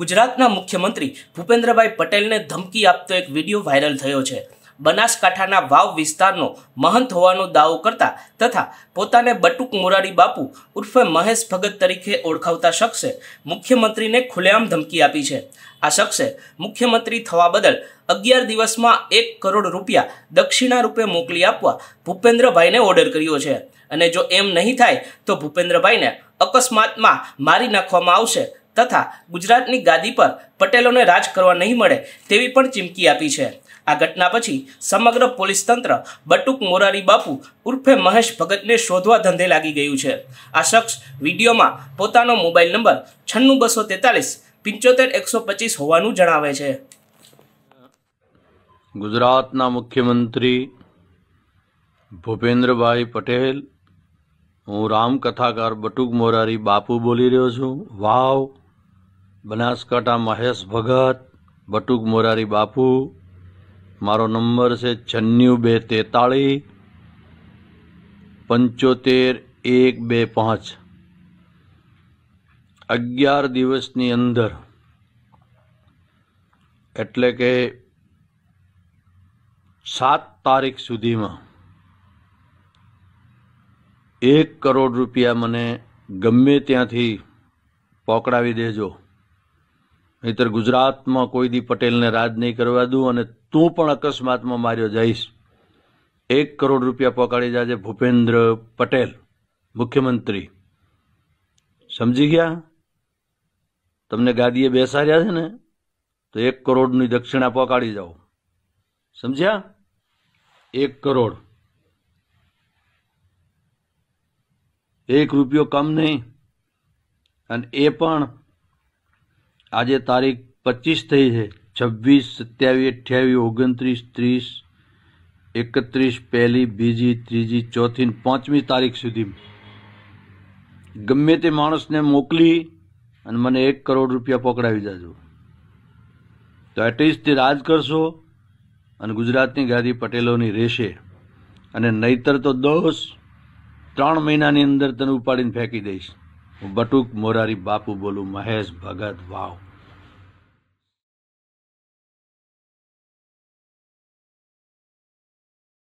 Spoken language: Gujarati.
ગુજરાતના મુખ્યમંત્રી ભૂપેન્દ્રભાઈ પટેલને ધમકી આપતો એક વિડીયો વાયરલ થયો છે બનાસકાંઠાના વાવ વિસ્તારનો મહંત હોવાનો દાવો કરતા તથા પોતાને બટુક મોરારી બાપુ ઉર્ફે મહેશ ભગત તરીકે ઓળખાવતા શખ્સે મુખ્યમંત્રીને ખુલ્લેઆમ ધમકી આપી છે આ શખ્સે મુખ્યમંત્રી થવા બદલ અગિયાર દિવસમાં એક કરોડ રૂપિયા દક્ષિણા રૂપે મોકલી આપવા ભૂપેન્દ્રભાઈને ઓર્ડર કર્યો છે અને જો એમ નહીં થાય તો ભૂપેન્દ્રભાઈને અકસ્માતમાં મારી નાખવામાં આવશે તથા ગુજરાતની ગાદી પર પટેલોને રાજ કરવા નહીં મળે તેવી પણ ચીમકી આપી છે આ ઘટના પછી સમગ્ર પોલીસ તંત્ર બટુક મોરારી બાપુ ઉર્ફે મહેશ ભગતને શોધવા ધંધે લાગી ગયું છે આ શખ્સ વિડીયોમાં પોતાનો મોબાઈલ નંબર છન્નું બસો તેતાલીસ પંચોતેર એકસો પચીસ હોવાનું જણાવે છે ગુજરાતના મુખ્યમંત્રી ભૂપેન્દ્રભાઈ પટેલ હું રામકથાકાર બટુક મોરારી બાપુ બોલી રહ્યો છું વાવ બનાસકાંઠા મહેશ ભગત બટુક મોરારી બાપુ મારો નંબર છે છન્નું બે તેતાળીસ પંચોતેર એક બે પાંચ અગિયાર દિવસની અંદર એટલે કે સાત તારીખ સુધીમાં એક કરોડ રૂપિયા મને ગમે ત્યાંથી પોકડાવી દેજો નહીતર ગુજરાતમાં કોઈ દી પટેલને રાજ નહીં કરવા દઉં અને તું પણ અકસ્માતમાં માર્યો જઈશ એક કરોડ રૂપિયા પકડી જાજે ભૂપેન્દ્ર પટેલ મુખ્યમંત્રી સમજી ગયા તમને ગાદીએ બેસાડ્યા છે ને તો એક કરોડની દક્ષિણા પકાડી જાઓ સમજ્યા એક કરોડ એક રૂપિયો કમ નહીં અને એ પણ આજે તારીખ પચીસ થઈ છે છવ્વીસ સત્યાવીસ અઠ્યાવીસ ઓગણત્રીસ ત્રીસ એકત્રીસ પહેલી બીજી ત્રીજી ચોથી પાંચમી તારીખ સુધી ગમે તે માણસને મોકલી અને મને એક કરોડ રૂપિયા પકડાવી દેજો તો એટલીસ્ટ તે રાજ કરશો અને ગુજરાતની ગાદી પટેલોની રહેશે અને નહીતર તો દસ ત્રણ મહિનાની અંદર તને ઉપાડીને ફેંકી દઈશ બટુક મોરારી બાપુ બોલું મહેશ ભગત વાવ